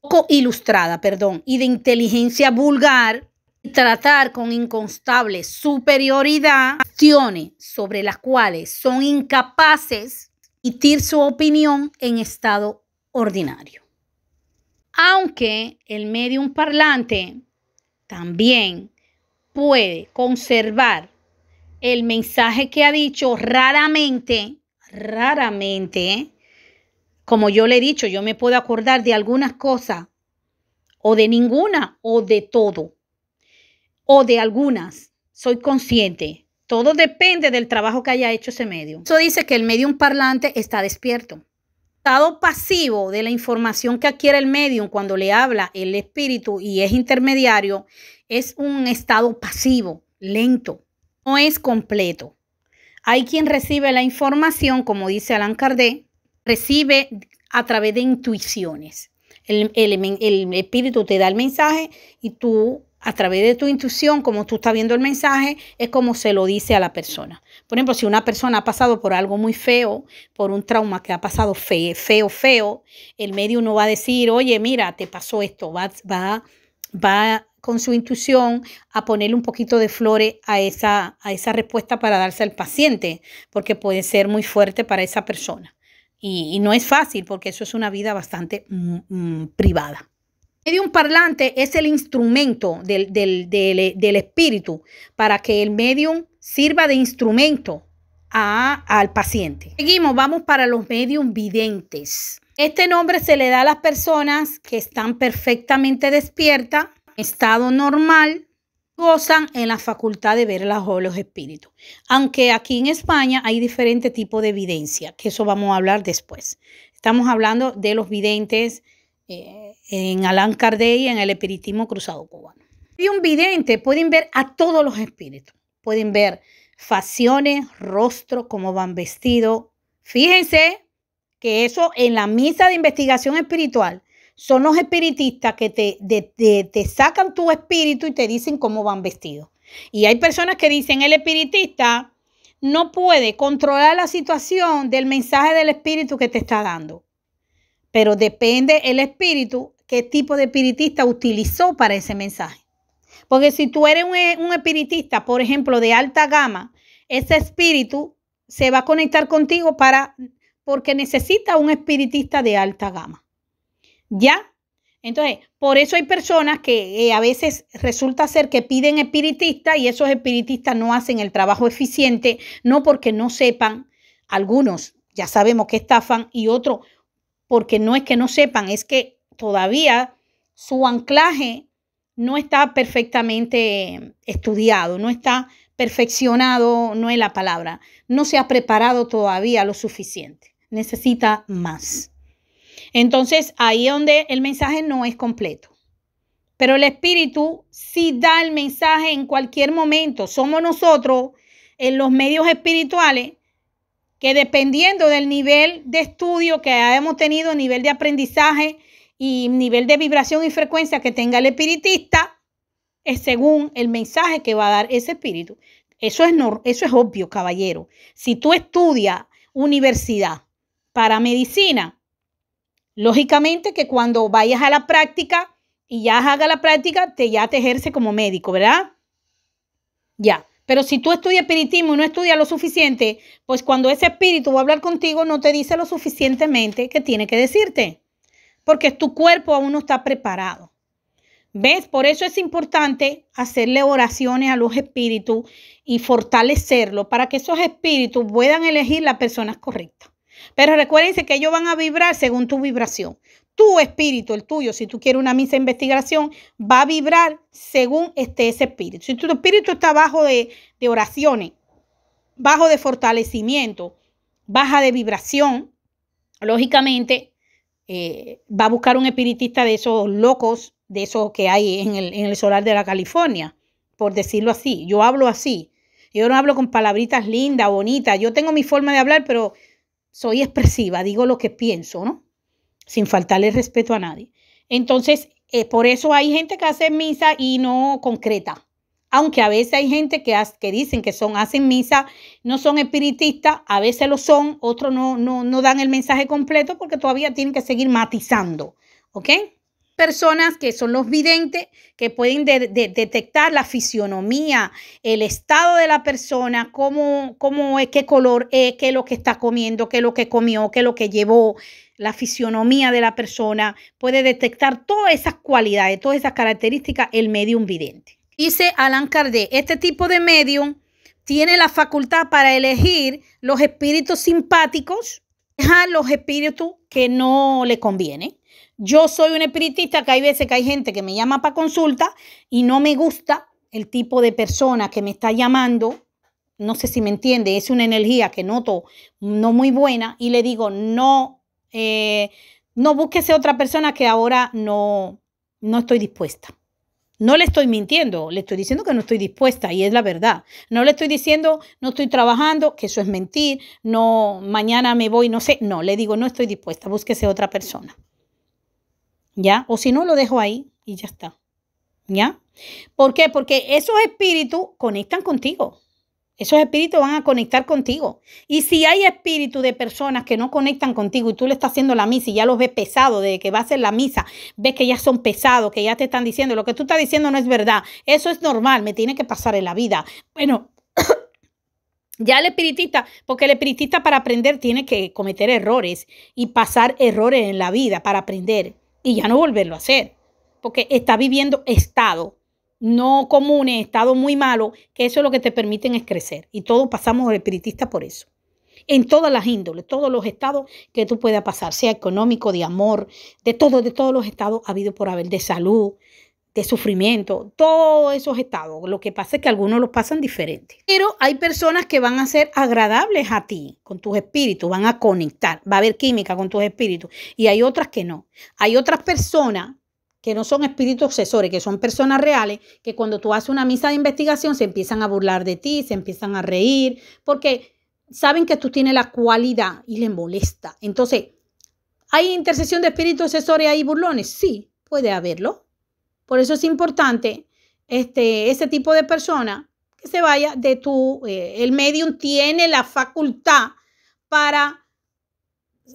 poco ilustrada, perdón, y de inteligencia vulgar, tratar con inconstable superioridad acciones sobre las cuales son incapaces de emitir su opinión en estado ordinario. Aunque el medium parlante también puede conservar el mensaje que ha dicho raramente, raramente, como yo le he dicho, yo me puedo acordar de algunas cosas o de ninguna o de todo o de algunas. Soy consciente. Todo depende del trabajo que haya hecho ese medio. Eso dice que el medium parlante está despierto. Estado pasivo de la información que adquiere el medium cuando le habla el espíritu y es intermediario es un estado pasivo, lento no es completo. Hay quien recibe la información, como dice Alan Cardé recibe a través de intuiciones. El, el, el, espíritu te da el mensaje y tú, a través de tu intuición, como tú estás viendo el mensaje, es como se lo dice a la persona. Por ejemplo, si una persona ha pasado por algo muy feo, por un trauma que ha pasado feo, feo, feo, el medio no va a decir, oye, mira, te pasó esto, va, va, va con su intuición a ponerle un poquito de flores a esa, a esa respuesta para darse al paciente, porque puede ser muy fuerte para esa persona. Y, no es fácil, porque eso es una vida bastante privada. Mm, el mm, privada. Medium parlante es el instrumento del, espíritu para que el medium sirva de instrumento a, al paciente. Seguimos, vamos para los medium videntes. Este nombre se le da a las personas que están perfectamente despiertas estado normal, gozan en la facultad de ver los espíritus. Aunque aquí en España hay diferente tipo de evidencia, que eso vamos a hablar después. Estamos hablando de los videntes eh, en Alán Cardey y en el espiritismo cruzado cubano. Y un vidente pueden ver a todos los espíritus. Pueden ver facciones, rostro, cómo van vestidos. Fíjense que eso en la misa de investigación espiritual son los espiritistas que te, te sacan tu espíritu y te dicen cómo van vestidos. Y hay personas que dicen, el espiritista no puede controlar la situación del mensaje del espíritu que te está dando. Pero depende el espíritu, qué tipo de espiritista utilizó para ese mensaje. Porque si tú eres un, un espiritista, por ejemplo, de alta gama, ese espíritu se va a conectar contigo para porque necesita un espiritista de alta gama. ¿Ya? Entonces, por eso hay personas que eh, a veces resulta ser que piden espiritistas y esos espiritistas no hacen el trabajo eficiente, no porque no sepan, algunos ya sabemos que estafan y otros porque no es que no sepan, es que todavía su anclaje no está perfectamente estudiado, no está perfeccionado, no es la palabra, no se ha preparado todavía lo suficiente, necesita más. Entonces ahí es donde el mensaje no es completo. Pero el Espíritu sí da el mensaje en cualquier momento. Somos nosotros en los medios espirituales que dependiendo del nivel de estudio que hayamos tenido, nivel de aprendizaje y nivel de vibración y frecuencia que tenga el espiritista, es según el mensaje que va a dar ese espíritu. Eso es, no, eso es obvio, caballero. Si tú estudias universidad para medicina, Lógicamente que cuando vayas a la práctica y ya haga la práctica, te, ya te ejerce como médico, ¿verdad? Ya. Pero si tú estudias espiritismo y no estudias lo suficiente, pues cuando ese espíritu va a hablar contigo, no te dice lo suficientemente que tiene que decirte. Porque tu cuerpo aún no está preparado. ¿Ves? Por eso es importante hacerle oraciones a los espíritus y fortalecerlo para que esos espíritus puedan elegir las personas correctas. Pero recuérdense que ellos van a vibrar según tu vibración. Tu espíritu, el tuyo, si tú quieres una misa de investigación, va a vibrar según este, ese espíritu. Si tu espíritu está bajo de, de oraciones, bajo de fortalecimiento, baja de vibración, lógicamente eh, va a buscar un espiritista de esos locos, de esos que hay en el, en el solar de la California, por decirlo así. Yo hablo así. Yo no hablo con palabritas lindas, bonitas. Yo tengo mi forma de hablar, pero soy expresiva, digo lo que pienso, ¿no? Sin faltarle respeto a nadie. Entonces, eh, por eso hay gente que hace misa y no concreta. Aunque a veces hay gente que, que dicen que son, hacen misa, no son espiritistas, a veces lo son, otros no, no, no dan el mensaje completo porque todavía tienen que seguir matizando. ¿Ok? personas que son los videntes, que pueden detectar la fisionomía, el estado de la persona, cómo, es, qué color es, qué es lo que está comiendo, qué es lo que comió, qué es lo que llevó, la fisionomía de la persona, puede detectar todas esas cualidades, todas esas características el medium vidente. Dice Alan Cardé este tipo de medium tiene la facultad para elegir los espíritus simpáticos, a los espíritus que no le convienen. Yo soy un espiritista que hay veces que hay gente que me llama para consulta y no me gusta el tipo de persona que me está llamando. No sé si me entiende, es una energía que noto no muy buena y le digo, no, eh, no búsquese otra persona que ahora no, no estoy dispuesta. No le estoy mintiendo, le estoy diciendo que no estoy dispuesta y es la verdad. No le estoy diciendo no estoy trabajando, que eso es mentir, no mañana me voy, no sé. No, le digo no estoy dispuesta, búsquese otra persona. ¿ya? O si no, lo dejo ahí y ya está, ¿ya? ¿Por qué? Porque esos espíritus conectan contigo. Esos espíritus van a conectar contigo. Y si hay espíritus de personas que no conectan contigo y tú le estás haciendo la misa y ya los ves pesados desde que va a hacer la misa, ves que ya son pesados, que ya te están diciendo, lo que tú estás diciendo no es verdad. Eso es normal, me tiene que pasar en la vida. Bueno, ya el espiritista, porque el espiritista para aprender tiene que cometer errores y pasar errores en la vida para aprender y ya no volverlo a hacer, porque está viviendo estado no comunes, estado muy malo, que eso es lo que te permiten es crecer. Y todos pasamos espiritista por eso. En todas las índoles, todos los estados que tú puedas pasar, sea económico, de amor, de todo, de todos los estados ha habido por haber, de salud, de sufrimiento, todos esos estados. Lo que pasa es que algunos los pasan diferente. Pero hay personas que van a ser agradables a ti, con tus espíritus, van a conectar, va a haber química con tus espíritus. Y hay otras que no. Hay otras personas que no son espíritus obsesores, que son personas reales, que cuando tú haces una misa de investigación se empiezan a burlar de ti, se empiezan a reír, porque saben que tú tienes la cualidad y les molesta. Entonces, ¿hay intercesión de espíritus obsesores ahí burlones? Sí, puede haberlo por eso es importante este, ese tipo de persona que se vaya de tu, eh, el medium tiene la facultad para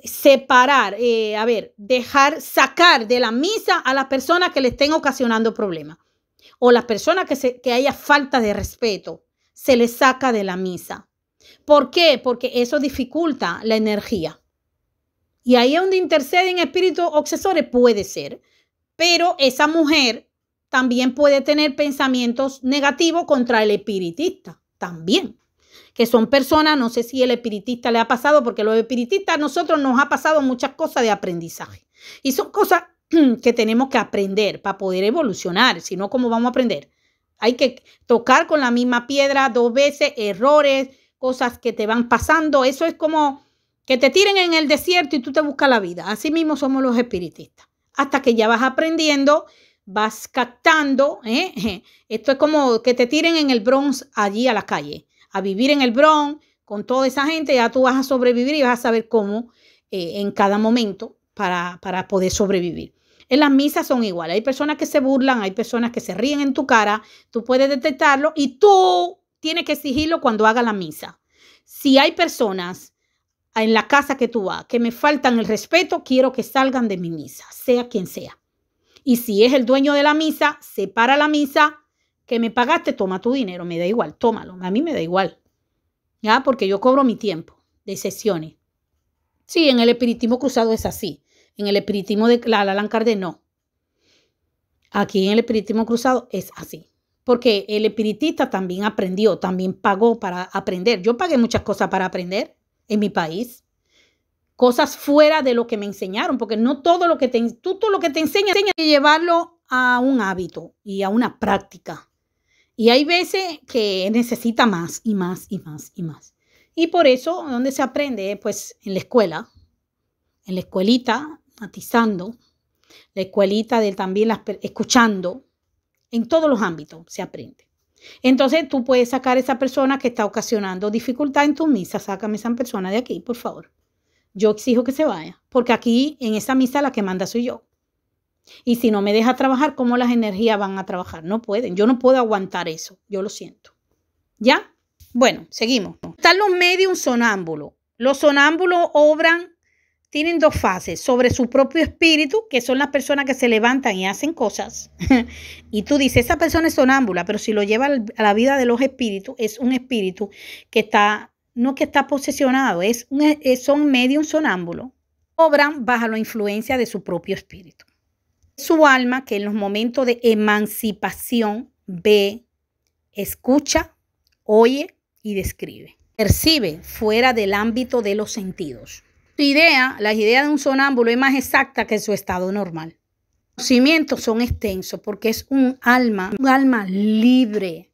separar, eh, a ver, dejar sacar de la misa a las personas que le estén ocasionando problemas o las personas que, que haya falta de respeto, se les saca de la misa. ¿Por qué? Porque eso dificulta la energía. Y ahí es donde interceden espíritus obsesores, puede ser pero esa mujer también puede tener pensamientos negativos contra el espiritista, también, que son personas, no sé si el espiritista le ha pasado, porque los espiritistas a nosotros nos ha pasado muchas cosas de aprendizaje. Y son cosas que tenemos que aprender para poder evolucionar, si no, ¿cómo vamos a aprender? Hay que tocar con la misma piedra dos veces, errores, cosas que te van pasando. Eso es como que te tiren en el desierto y tú te buscas la vida. Así mismo somos los espiritistas hasta que ya vas aprendiendo, vas captando. ¿eh? Esto es como que te tiren en el Bronx allí a la calle, a vivir en el Bronx con toda esa gente, ya tú vas a sobrevivir y vas a saber cómo eh, en cada momento para, para poder sobrevivir. En las misas son iguales. Hay personas que se burlan, hay personas que se ríen en tu cara. Tú puedes detectarlo y tú tienes que exigirlo cuando haga la misa. Si hay personas en la casa que tú vas, que me faltan el respeto, quiero que salgan de mi misa, sea quien sea. Y si es el dueño de la misa, separa la misa, que me pagaste, toma tu dinero, me da igual, tómalo, a mí me da igual. ¿Ya? Porque yo cobro mi tiempo de sesiones. Sí, en el espiritismo cruzado es así. En el espiritismo de la Alan no. Aquí en el espiritismo cruzado es así. Porque el espiritista también aprendió, también pagó para aprender. Yo pagué muchas cosas para aprender en mi país. Cosas fuera de lo que me enseñaron, porque no todo lo que te, todo lo que te enseña tienes que llevarlo a un hábito y a una práctica. Y hay veces que necesita más y más y más y más. Y por eso, ¿dónde se aprende? Pues en la escuela, en la escuelita, matizando, la escuelita de también las, escuchando, en todos los ámbitos se aprende. Entonces tú puedes sacar a esa persona que está ocasionando dificultad en tu misa. Sácame esa persona de aquí, por favor. Yo exijo que se vaya, porque aquí en esa misa la que manda soy yo. Y si no me deja trabajar, ¿cómo las energías van a trabajar? No pueden. Yo no puedo aguantar eso. Yo lo siento. ¿Ya? Bueno, seguimos. Están los medios sonámbulos. Los sonámbulos obran tienen dos fases, sobre su propio espíritu, que son las personas que se levantan y hacen cosas, y tú dices, esa persona es sonámbula, pero si lo lleva a la vida de los espíritus, es un espíritu que está, no que está posesionado, es un, son medium sonámbulo, obran bajo la influencia de su propio espíritu. Su alma que en los momentos de emancipación ve, escucha, oye y describe. Percibe fuera del ámbito de los sentidos idea, la idea de un sonámbulo es más exacta que su estado normal. Los cimientos son extensos porque es un alma, un alma libre.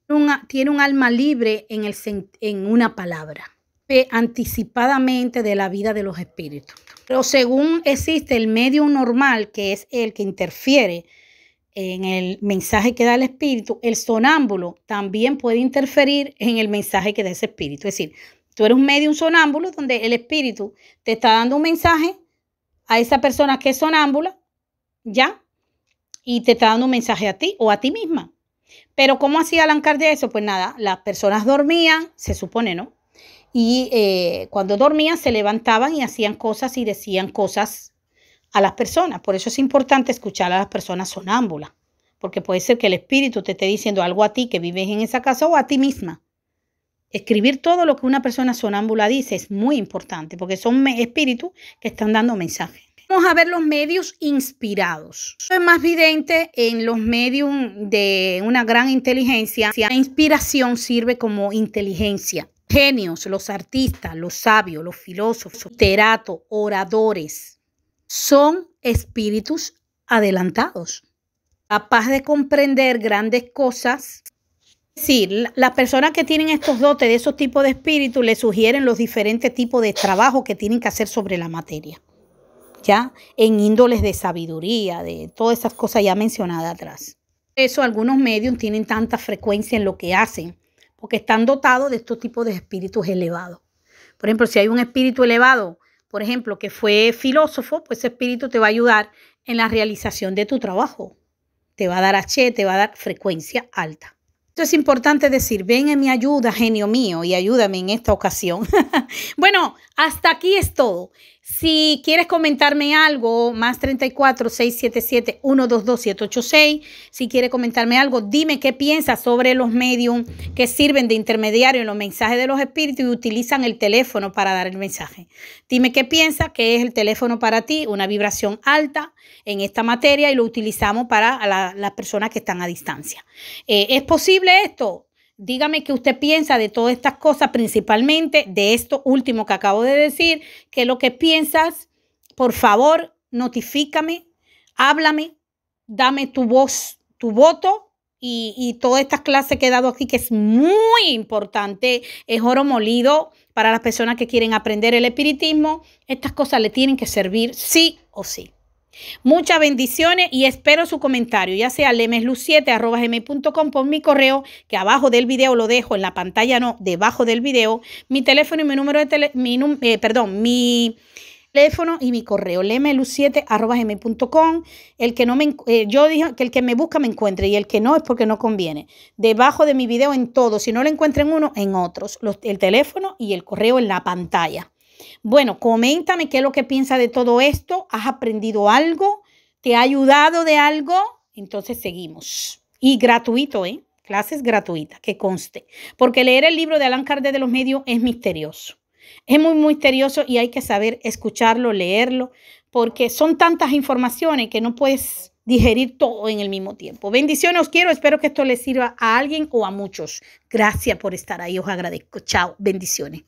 tiene un alma libre en, el, en una palabra anticipadamente de la vida de los espíritus. Pero según existe el medio normal, que es el que interfiere en el mensaje que da el espíritu, el sonámbulo también puede interferir en el mensaje que da ese espíritu. Es decir, Tú eres un medio, un sonámbulo, donde el espíritu te está dando un mensaje a esa persona que es sonámbula, ¿ya? Y te está dando un mensaje a ti o a ti misma. Pero ¿cómo hacía Alan de eso? Pues nada, las personas dormían, se supone, ¿no? Y eh, cuando dormían se levantaban y hacían cosas y decían cosas a las personas. Por eso es importante escuchar a las personas sonámbulas, porque puede ser que el espíritu te esté diciendo algo a ti que vives en esa casa o a ti misma. Escribir todo lo que una persona sonámbula dice es muy importante porque son espíritus que están dando mensajes. Vamos a ver los medios inspirados. Esto es más evidente en los medios de una gran inteligencia. La inspiración sirve como inteligencia. Genios, los artistas, los sabios, los filósofos, teratos, oradores, son espíritus adelantados, capaz de comprender grandes cosas decir, las personas que tienen estos dotes de esos tipos de espíritus les sugieren los diferentes tipos de trabajo que tienen que hacer sobre la materia. ¿Ya? En índoles de sabiduría, de todas esas cosas ya mencionadas atrás. Por eso algunos medios tienen tanta frecuencia en lo que hacen, porque están dotados de estos tipos de espíritus elevados. Por ejemplo, si hay un espíritu elevado, por ejemplo, que fue filósofo, pues ese espíritu te va a ayudar en la realización de tu trabajo. Te va a dar H, te va a dar frecuencia alta es importante decir, ven en mi ayuda, genio mío, y ayúdame en esta ocasión. bueno, hasta aquí es todo. Si quieres comentarme algo, más 34 677 122 Si quieres comentarme algo, dime qué piensas sobre los medios que sirven de intermediario en los mensajes de los espíritus y utilizan el teléfono para dar el mensaje. Dime qué piensas que es el teléfono para ti, una vibración alta en esta materia y lo utilizamos para las personas que están a distancia. Eh, ¿Es posible esto? Dígame qué usted piensa de todas estas cosas, principalmente de esto último que acabo de decir, que lo que piensas, por favor, notifícame, háblame, dame tu voz, tu voto. Y, y todas estas clases que he dado aquí, que es muy importante, es oro molido para las personas que quieren aprender el espiritismo. Estas cosas le tienen que servir sí o sí. Muchas bendiciones y espero su comentario, ya sea lemeslu7.com por mi correo, que abajo del video lo dejo, en la pantalla no, debajo del video, mi teléfono y mi número de eh, perdón, mi teléfono y mi correo, lemeslu 7gmailcom El que no me, eh, yo dije que el que me busca me encuentre y el que no es porque no conviene. Debajo de mi video en todo, si no lo encuentran uno, en otros. el teléfono y el correo en la pantalla. Bueno, coméntame qué es lo que piensa de todo esto. ¿Has aprendido algo? ¿Te ha ayudado de algo? Entonces seguimos. Y gratuito, ¿eh? Clases gratuitas, que conste. Porque leer el libro de Alan Kardec de los medios es misterioso. Es muy, muy misterioso y hay que saber escucharlo, leerlo, porque son tantas informaciones que no puedes digerir todo en el mismo tiempo. Bendiciones, os quiero, espero que esto les sirva a alguien o a muchos. Gracias por estar ahí, os agradezco. Chao, bendiciones.